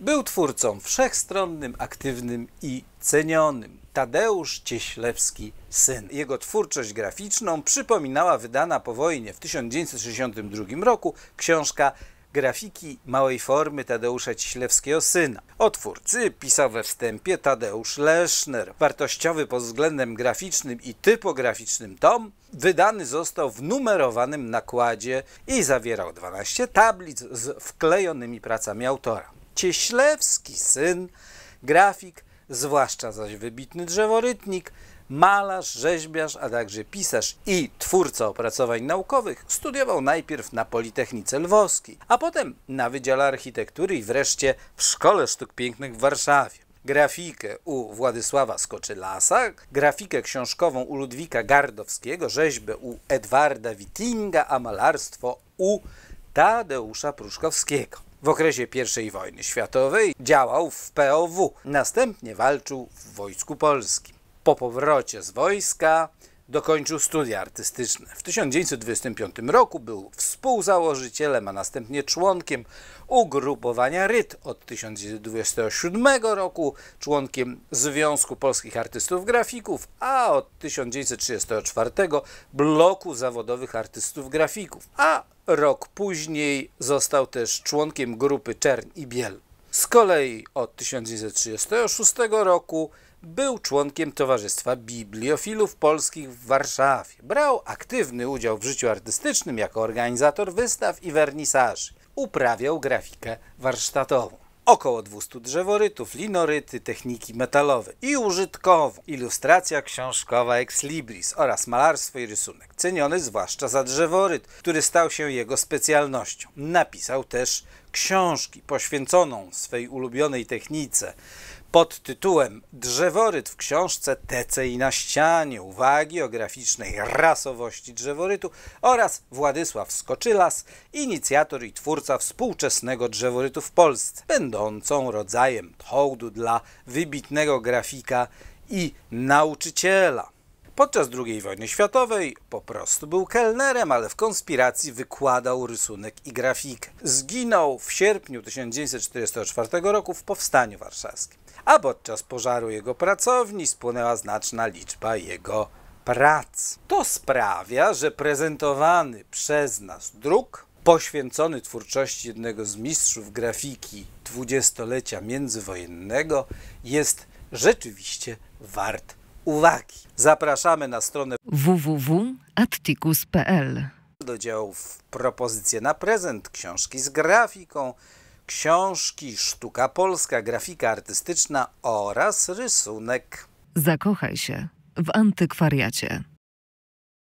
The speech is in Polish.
Był twórcą wszechstronnym, aktywnym i cenionym. Tadeusz Cieślewski syn. Jego twórczość graficzną przypominała wydana po wojnie w 1962 roku książka grafiki małej formy Tadeusza Ciślewskiego syna. O twórcy pisał we wstępie Tadeusz Leszner. Wartościowy pod względem graficznym i typograficznym tom wydany został w numerowanym nakładzie i zawierał 12 tablic z wklejonymi pracami autora. Cieślewski, syn, grafik, zwłaszcza zaś wybitny drzeworytnik, malarz, rzeźbiarz, a także pisarz i twórca opracowań naukowych, studiował najpierw na Politechnice Lwowskiej, a potem na Wydziale Architektury i wreszcie w Szkole Sztuk Pięknych w Warszawie. Grafikę u Władysława Skoczylasa, grafikę książkową u Ludwika Gardowskiego, rzeźbę u Edwarda Wittinga, a malarstwo u Tadeusza Pruszkowskiego. W okresie I wojny światowej działał w POW, następnie walczył w Wojsku Polskim. Po powrocie z wojska dokończył studia artystyczne. W 1925 roku był współzałożycielem, a następnie członkiem ugrupowania RYT od 1927 roku, członkiem Związku Polskich Artystów Grafików, a od 1934 bloku zawodowych artystów grafików, a rok później został też członkiem grupy Czern i Biel. Z kolei od 1936 roku był członkiem Towarzystwa Bibliofilów Polskich w Warszawie. Brał aktywny udział w życiu artystycznym jako organizator wystaw i wernisaży. Uprawiał grafikę warsztatową około 200 drzeworytów, linoryty, techniki metalowe i użytkową, ilustracja książkowa ex libris oraz malarstwo i rysunek, ceniony zwłaszcza za drzeworyt, który stał się jego specjalnością. Napisał też książki poświęconą swej ulubionej technice pod tytułem Drzeworyt w książce Tece i na ścianie. Uwagi o graficznej rasowości drzeworytu oraz Władysław Skoczylas, inicjator i twórca współczesnego drzeworytu w Polsce, będącą rodzajem hołdu dla wybitnego grafika i nauczyciela. Podczas II wojny światowej po prostu był kelnerem, ale w konspiracji wykładał rysunek i grafik. Zginął w sierpniu 1944 roku w Powstaniu Warszawskim a podczas pożaru jego pracowni spłonęła znaczna liczba jego prac. To sprawia, że prezentowany przez nas druk poświęcony twórczości jednego z mistrzów grafiki dwudziestolecia międzywojennego jest rzeczywiście wart uwagi. Zapraszamy na stronę www.atticus.pl do działów propozycje na prezent, książki z grafiką, książki, sztuka polska, grafika artystyczna oraz rysunek. Zakochaj się w antykwariacie.